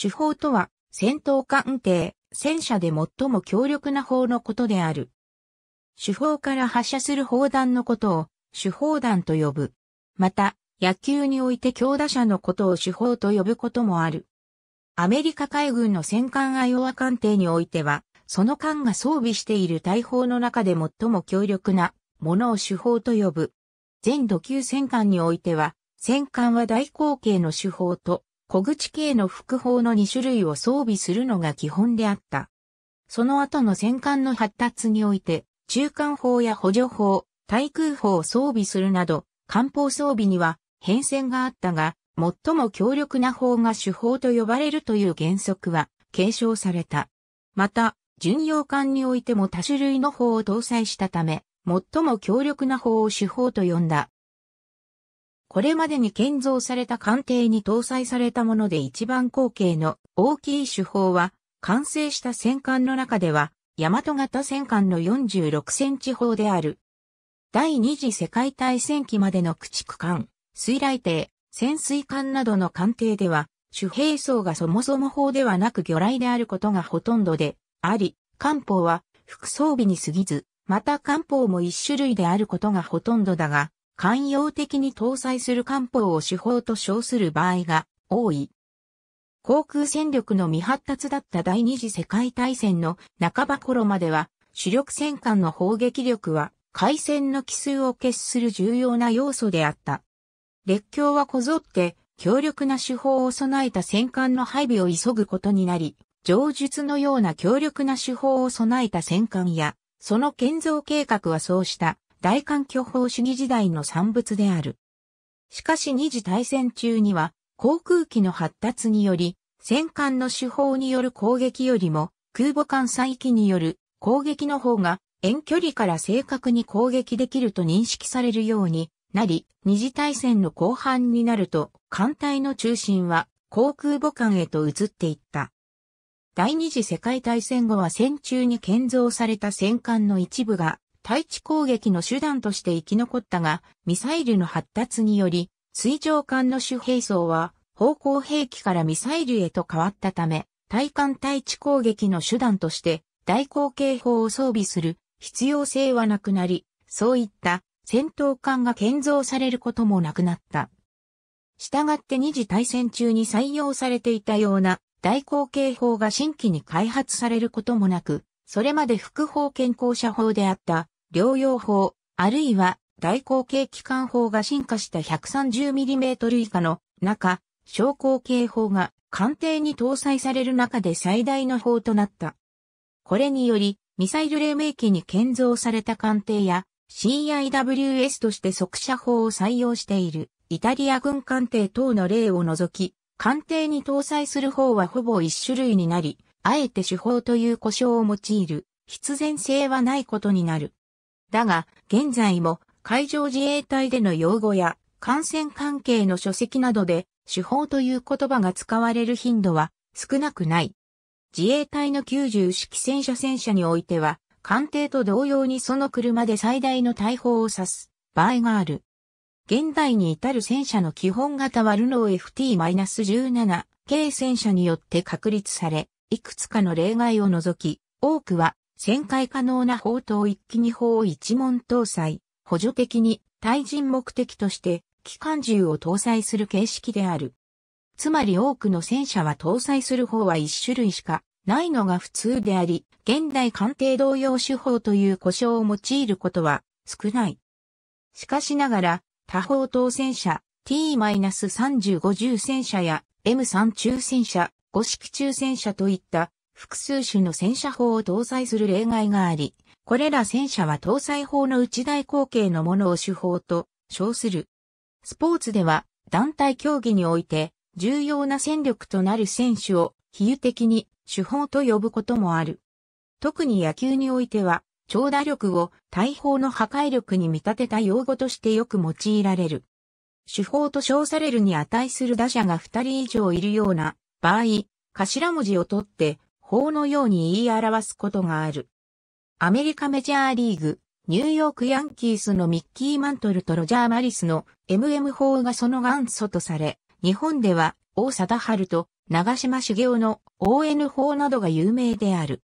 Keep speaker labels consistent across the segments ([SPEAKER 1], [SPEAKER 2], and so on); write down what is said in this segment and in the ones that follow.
[SPEAKER 1] 手法とは、戦闘艦艇、戦車で最も強力な砲のことである。手法から発射する砲弾のことを、手法弾と呼ぶ。また、野球において強打者のことを手法と呼ぶこともある。アメリカ海軍の戦艦アイオワ艦艇においては、その艦が装備している大砲の中で最も強力なものを手法と呼ぶ。全土級戦艦においては、戦艦は大口径の手法と小口径の副砲の2種類を装備するのが基本であった。その後の戦艦の発達において、中間砲や補助砲、対空砲を装備するなど、艦砲装備には変遷があったが、最も強力な砲が主砲と呼ばれるという原則は継承された。また、巡洋艦においても多種類の砲を搭載したため、最も強力な砲を主砲と呼んだ。これまでに建造された艦艇に搭載されたもので一番口径の大きい手法は、完成した戦艦の中では、大和型戦艦の46センチ砲である。第二次世界大戦期までの駆逐艦、水雷艇、潜水艦などの艦艇では、主兵層がそもそも砲ではなく魚雷であることがほとんどで、あり、艦砲は副装備に過ぎず、また艦砲も一種類であることがほとんどだが、寛容的に搭載する艦砲を手法と称する場合が多い。航空戦力の未発達だった第二次世界大戦の半ば頃までは、主力戦艦の砲撃力は、海戦の奇数を決する重要な要素であった。列強はこぞって、強力な手法を備えた戦艦の配備を急ぐことになり、上述のような強力な手法を備えた戦艦や、その建造計画はそうした大環境法主義時代の産物である。しかし二次大戦中には航空機の発達により戦艦の手法による攻撃よりも空母艦載機による攻撃の方が遠距離から正確に攻撃できると認識されるようになり、二次大戦の後半になると艦隊の中心は航空母艦へと移っていった。第二次世界大戦後は戦中に建造された戦艦の一部が対地攻撃の手段として生き残ったが、ミサイルの発達により、水上艦の主兵装は、方向兵器からミサイルへと変わったため、対艦対地攻撃の手段として、大口径砲を装備する必要性はなくなり、そういった戦闘艦が建造されることもなくなった。従って二次大戦中に採用されていたような大口径砲が新規に開発されることもなく、それまで副砲健康者砲であった療養法、あるいは大口径機関法が進化した 130mm 以下の中、小口径法が艦艇に搭載される中で最大の法となった。これにより、ミサイル黎明期に建造された艦艇や CIWS として速射法を採用しているイタリア軍艦艇等の例を除き、艦艇に搭載する方はほぼ一種類になり、あえて手法という故障を用いる必然性はないことになる。だが、現在も海上自衛隊での用語や感染関係の書籍などで手法という言葉が使われる頻度は少なくない。自衛隊の90式戦車戦車においては、艦艇と同様にその車で最大の大砲を指す場合がある。現代に至る戦車の基本型はルノー FT-17 系戦車によって確立され、いくつかの例外を除き、多くは旋回可能な砲塔一機二砲一門搭載、補助的に対人目的として機関銃を搭載する形式である。つまり多くの戦車は搭載する砲は一種類しかないのが普通であり、現代艦艇同様手法という故障を用いることは少ない。しかしながら、多砲当戦車 T-35 重戦車や M3 中戦車、五式中戦車といった複数種の戦車砲を搭載する例外があり、これら戦車は搭載砲の内大口径のものを手砲と称する。スポーツでは団体競技において重要な戦力となる選手を比喩的に手砲と呼ぶこともある。特に野球においては長打力を大砲の破壊力に見立てた用語としてよく用いられる。手法と称されるに値する打者が2人以上いるような場合、頭文字を取って法のように言い表すことがある。アメリカメジャーリーグ、ニューヨークヤンキースのミッキー・マントルとロジャー・マリスの MM 法がその元祖とされ、日本では王貞治と長島茂雄の ON 法などが有名である。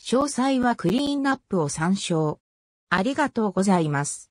[SPEAKER 1] 詳細はクリーンナップを参照。ありがとうございます。